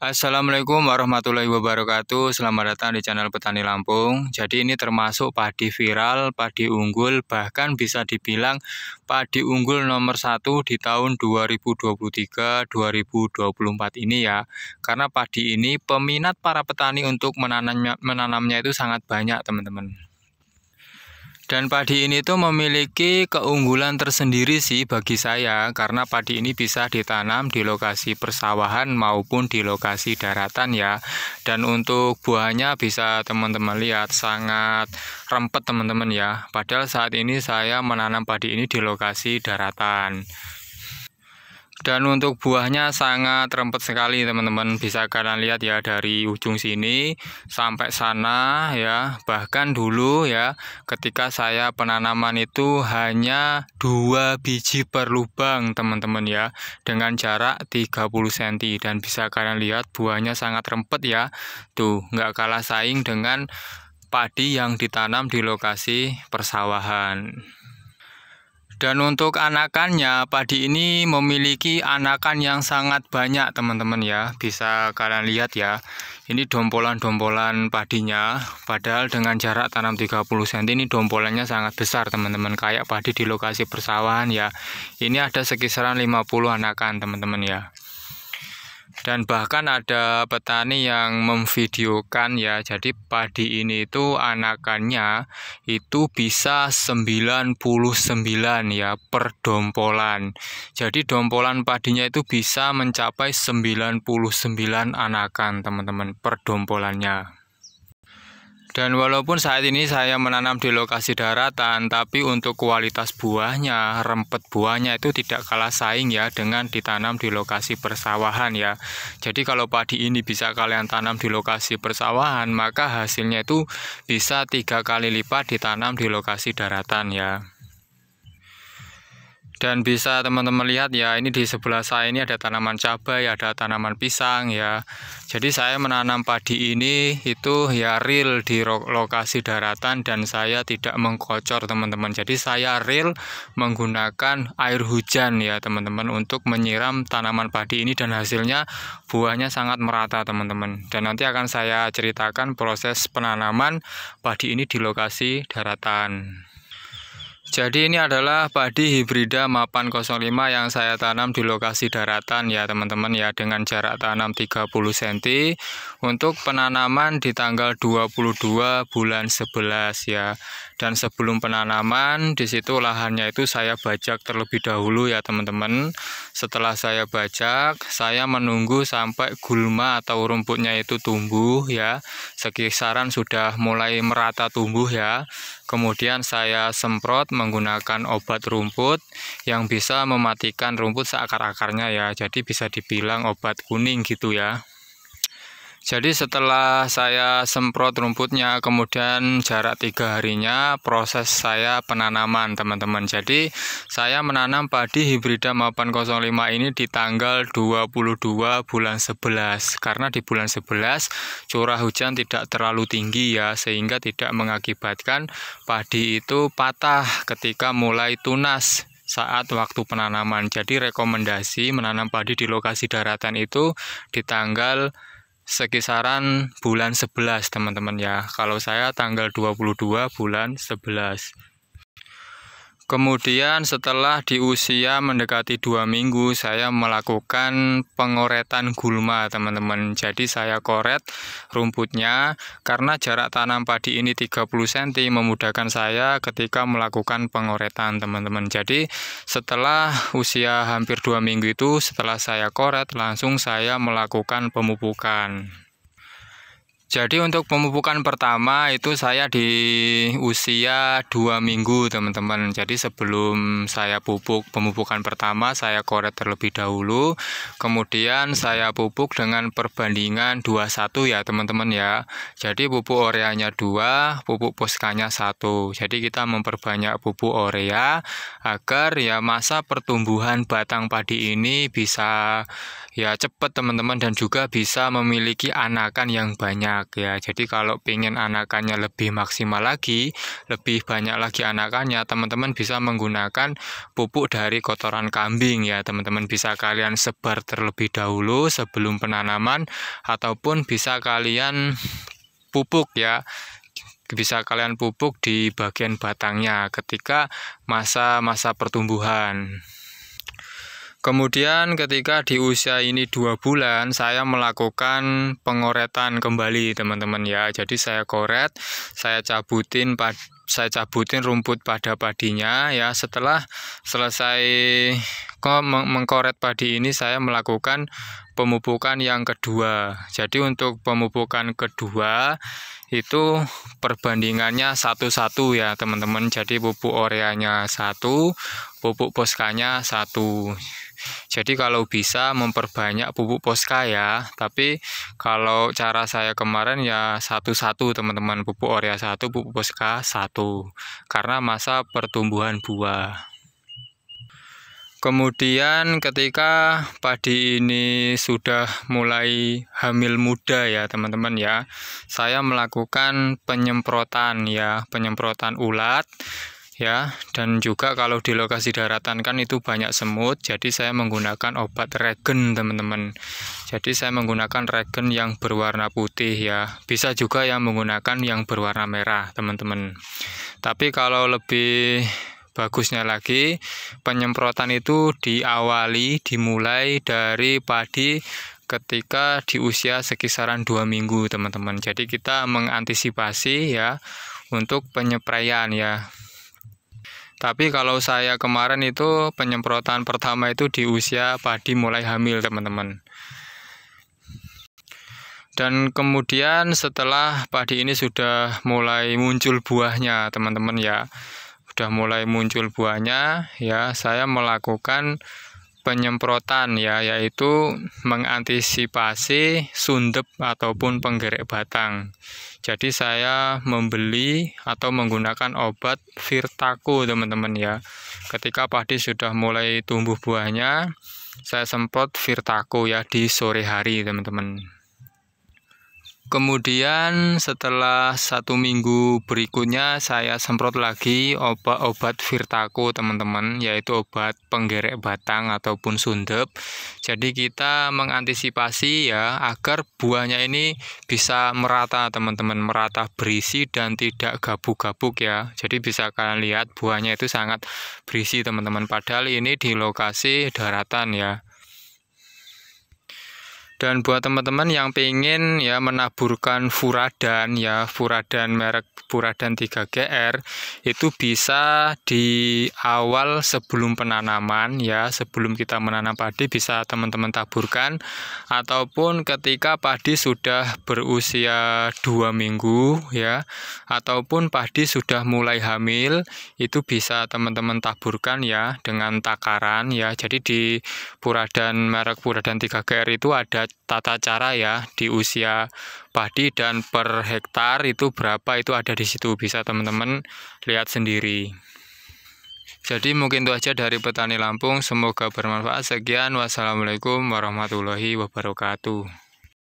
Assalamualaikum warahmatullahi wabarakatuh Selamat datang di channel Petani Lampung Jadi ini termasuk padi viral, padi unggul Bahkan bisa dibilang padi unggul nomor 1 di tahun 2023-2024 ini ya Karena padi ini peminat para petani untuk menanamnya, menanamnya itu sangat banyak teman-teman dan padi ini tuh memiliki keunggulan tersendiri sih bagi saya karena padi ini bisa ditanam di lokasi persawahan maupun di lokasi daratan ya. Dan untuk buahnya bisa teman-teman lihat sangat rempet teman-teman ya. Padahal saat ini saya menanam padi ini di lokasi daratan dan untuk buahnya sangat rempet sekali teman-teman bisa kalian lihat ya dari ujung sini sampai sana ya bahkan dulu ya ketika saya penanaman itu hanya dua biji per lubang teman-teman ya dengan jarak 30 cm dan bisa kalian lihat buahnya sangat rempet ya tuh nggak kalah saing dengan padi yang ditanam di lokasi persawahan dan untuk anakannya, padi ini memiliki anakan yang sangat banyak teman-teman ya. Bisa kalian lihat ya. Ini dompolan-dompolan padinya. Padahal dengan jarak tanam 30 cm ini dompolannya sangat besar teman-teman. Kayak padi di lokasi persawahan ya. Ini ada sekisaran 50 anakan teman-teman ya dan bahkan ada petani yang memvideokan ya jadi padi ini itu anakannya itu bisa 99 ya per dompolan jadi dompolan padinya itu bisa mencapai 99 anakan teman-teman per dompolannya dan walaupun saat ini saya menanam di lokasi daratan, tapi untuk kualitas buahnya, rempet buahnya itu tidak kalah saing ya dengan ditanam di lokasi persawahan ya. Jadi kalau padi ini bisa kalian tanam di lokasi persawahan, maka hasilnya itu bisa tiga kali lipat ditanam di lokasi daratan ya dan bisa teman-teman lihat ya ini di sebelah saya ini ada tanaman cabai ada tanaman pisang ya jadi saya menanam padi ini itu ya real di lokasi daratan dan saya tidak mengkocor teman-teman jadi saya real menggunakan air hujan ya teman-teman untuk menyiram tanaman padi ini dan hasilnya buahnya sangat merata teman-teman dan nanti akan saya ceritakan proses penanaman padi ini di lokasi daratan jadi ini adalah padi hibrida mapan 05 yang saya tanam di lokasi daratan ya teman-teman ya dengan jarak tanam 30 cm untuk penanaman di tanggal 22 bulan 11 ya. Dan sebelum penanaman di situ lahannya itu saya bajak terlebih dahulu ya teman-teman setelah saya bajak, saya menunggu sampai gulma atau rumputnya itu tumbuh ya. Sekisaran sudah mulai merata tumbuh ya. Kemudian saya semprot menggunakan obat rumput yang bisa mematikan rumput seakar-akarnya ya. Jadi bisa dibilang obat kuning gitu ya. Jadi setelah saya semprot rumputnya, kemudian jarak tiga harinya proses saya penanaman teman-teman. Jadi saya menanam padi hibrida mapan 05 ini di tanggal 22 bulan 11 karena di bulan 11 curah hujan tidak terlalu tinggi ya sehingga tidak mengakibatkan padi itu patah ketika mulai tunas saat waktu penanaman. Jadi rekomendasi menanam padi di lokasi daratan itu di tanggal sekisaran bulan 11 teman-teman ya. Kalau saya tanggal 22 bulan 11. Kemudian setelah di usia mendekati dua minggu saya melakukan pengoretan gulma teman-teman Jadi saya koret rumputnya karena jarak tanam padi ini 30 cm memudahkan saya ketika melakukan pengoretan teman-teman Jadi setelah usia hampir dua minggu itu setelah saya koret langsung saya melakukan pemupukan jadi untuk pemupukan pertama itu saya di usia dua minggu teman-teman Jadi sebelum saya pupuk pemupukan pertama saya korek terlebih dahulu Kemudian saya pupuk dengan perbandingan 21 ya teman-teman ya Jadi pupuk oreanya 2, pupuk poskanya 1 Jadi kita memperbanyak pupuk orea Agar ya masa pertumbuhan batang padi ini bisa ya cepat teman-teman Dan juga bisa memiliki anakan yang banyak anak ya. Jadi kalau pengen anakannya lebih maksimal lagi, lebih banyak lagi anakannya, teman-teman bisa menggunakan pupuk dari kotoran kambing ya. Teman-teman bisa kalian sebar terlebih dahulu sebelum penanaman ataupun bisa kalian pupuk ya bisa kalian pupuk di bagian batangnya ketika masa-masa pertumbuhan. Kemudian ketika di usia ini dua bulan, saya melakukan pengoretan kembali teman-teman ya. Jadi saya koret, saya cabutin saya cabutin rumput pada padinya ya setelah selesai mengkoret padi ini saya melakukan pemupukan yang kedua jadi untuk pemupukan kedua itu perbandingannya satu-satu ya teman-teman jadi pupuk oreanya satu pupuk poskanya satu jadi kalau bisa memperbanyak pupuk poska ya. Tapi kalau cara saya kemarin ya satu-satu teman-teman pupuk Orea satu, pupuk poska satu. Karena masa pertumbuhan buah. Kemudian ketika padi ini sudah mulai hamil muda ya teman-teman ya, saya melakukan penyemprotan ya, penyemprotan ulat ya dan juga kalau di lokasi daratan kan itu banyak semut jadi saya menggunakan obat regen teman-teman jadi saya menggunakan regen yang berwarna putih ya bisa juga yang menggunakan yang berwarna merah teman-teman tapi kalau lebih bagusnya lagi penyemprotan itu diawali dimulai dari padi ketika di usia sekisaran dua minggu teman-teman jadi kita mengantisipasi ya untuk penyepraian ya tapi kalau saya kemarin itu penyemprotan pertama itu di usia padi mulai hamil teman-teman. Dan kemudian setelah padi ini sudah mulai muncul buahnya teman-teman ya. Sudah mulai muncul buahnya ya saya melakukan penyemprotan ya yaitu mengantisipasi sundep ataupun penggerek batang. Jadi saya membeli atau menggunakan obat Virtaku teman-teman ya. Ketika padi sudah mulai tumbuh buahnya, saya semprot Virtaku ya di sore hari teman-teman. Kemudian setelah satu minggu berikutnya saya semprot lagi obat-obat Virtaco teman-teman yaitu obat penggerek batang ataupun sundep. Jadi kita mengantisipasi ya agar buahnya ini bisa merata teman-teman merata berisi dan tidak gabuk-gabuk ya. Jadi bisa kalian lihat buahnya itu sangat berisi teman-teman padahal ini di lokasi daratan ya. Dan buat teman-teman yang pengen ya menaburkan furadan ya furadan merek furadan 3GR itu bisa di awal sebelum penanaman ya sebelum kita menanam padi bisa teman-teman taburkan ataupun ketika padi sudah berusia dua minggu ya ataupun padi sudah mulai hamil itu bisa teman-teman taburkan ya dengan takaran ya jadi di furadan merek furadan 3GR itu ada tata cara ya di usia padi dan per hektar itu berapa itu ada di situ bisa teman-teman lihat sendiri. Jadi mungkin itu aja dari petani Lampung, semoga bermanfaat. Sekian, wassalamualaikum warahmatullahi wabarakatuh.